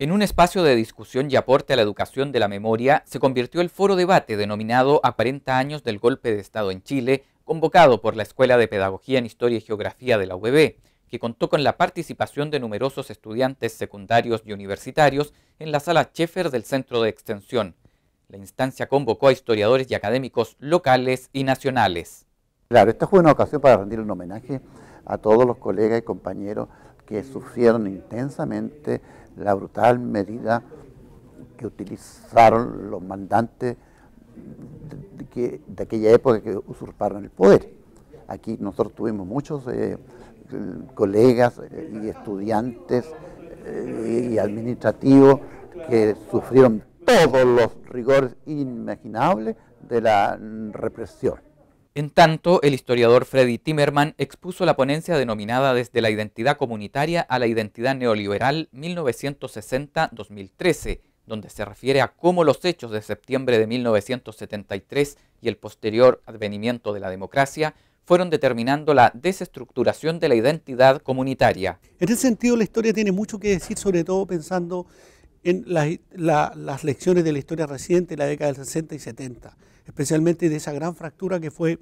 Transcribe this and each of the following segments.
En un espacio de discusión y aporte a la educación de la memoria se convirtió el foro debate denominado A 40 años del golpe de Estado en Chile, convocado por la Escuela de Pedagogía en Historia y Geografía de la UBB, que contó con la participación de numerosos estudiantes secundarios y universitarios en la sala Schaeffer del Centro de Extensión. La instancia convocó a historiadores y académicos locales y nacionales. Claro, esta fue una ocasión para rendir un homenaje a todos los colegas y compañeros que sufrieron intensamente la brutal medida que utilizaron los mandantes de, aquella época que usurparon el poder. Aquí nosotros tuvimos muchos eh, colegas eh, y estudiantes eh, y administrativos que sufrieron todos los rigores inimaginables de la represión. En tanto, el historiador Freddy Timmerman expuso la ponencia denominada Desde la identidad comunitaria a la identidad neoliberal 1960-2013, donde se refiere a cómo los hechos de septiembre de 1973 y el posterior advenimiento de la democracia fueron determinando la desestructuración de la identidad comunitaria. En ese sentido, la historia tiene mucho que decir, sobre todo pensando en las lecciones de la historia reciente, la década del 60 y 70 especialmente de esa gran fractura que fue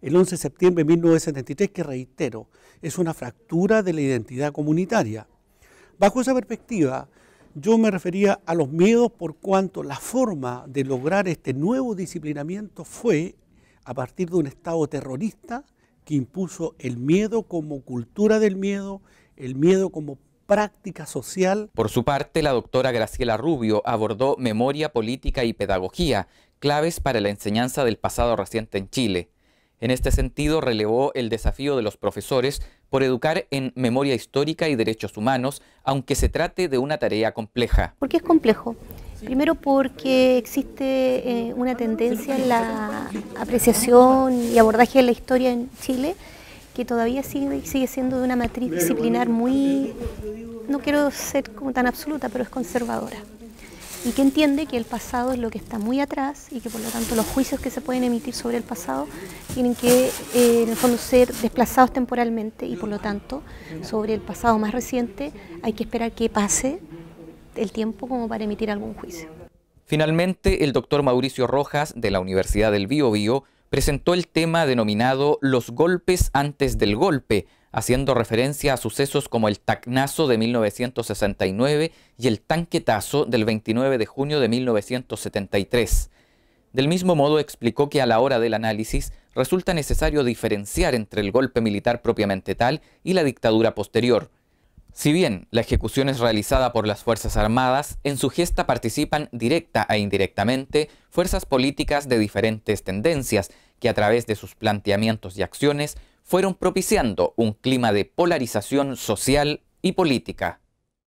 el 11 de septiembre de 1973, que reitero, es una fractura de la identidad comunitaria. Bajo esa perspectiva, yo me refería a los miedos por cuanto la forma de lograr este nuevo disciplinamiento fue a partir de un Estado terrorista que impuso el miedo como cultura del miedo, el miedo como práctica social. Por su parte, la doctora Graciela Rubio abordó memoria política y pedagogía, claves para la enseñanza del pasado reciente en Chile. En este sentido, relevó el desafío de los profesores por educar en memoria histórica y derechos humanos, aunque se trate de una tarea compleja. ¿Por qué es complejo? Primero porque existe eh, una tendencia en la apreciación y abordaje de la historia en Chile que todavía sigue, sigue siendo de una matriz disciplinar muy, no quiero ser como tan absoluta, pero es conservadora y que entiende que el pasado es lo que está muy atrás y que por lo tanto los juicios que se pueden emitir sobre el pasado tienen que eh, en el fondo ser desplazados temporalmente y por lo tanto sobre el pasado más reciente hay que esperar que pase el tiempo como para emitir algún juicio. Finalmente, el doctor Mauricio Rojas de la Universidad del Bio presentó el tema denominado Los golpes antes del golpe, haciendo referencia a sucesos como el tacnazo de 1969 y el tanquetazo del 29 de junio de 1973. Del mismo modo explicó que a la hora del análisis resulta necesario diferenciar entre el golpe militar propiamente tal y la dictadura posterior. Si bien la ejecución es realizada por las Fuerzas Armadas, en su gesta participan directa e indirectamente fuerzas políticas de diferentes tendencias que a través de sus planteamientos y acciones fueron propiciando un clima de polarización social y política